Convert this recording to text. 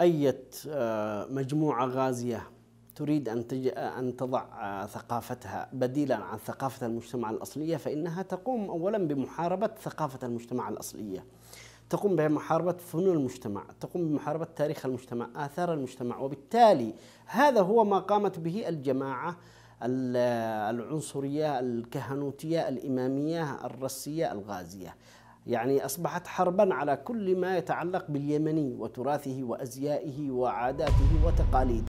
أي آه، مجموعة غازية تريد أن, آه، أن تضع آه، ثقافتها بديلا عن ثقافة المجتمع الأصلية فإنها تقوم أولا بمحاربة ثقافة المجتمع الأصلية تقوم بمحاربة فنون المجتمع تقوم بمحاربة تاريخ المجتمع آثار المجتمع وبالتالي هذا هو ما قامت به الجماعة العنصرية الكهنوتية الإمامية الرسية الغازية يعني أصبحت حربا على كل ما يتعلق باليمني وتراثه وأزيائه وعاداته وتقاليده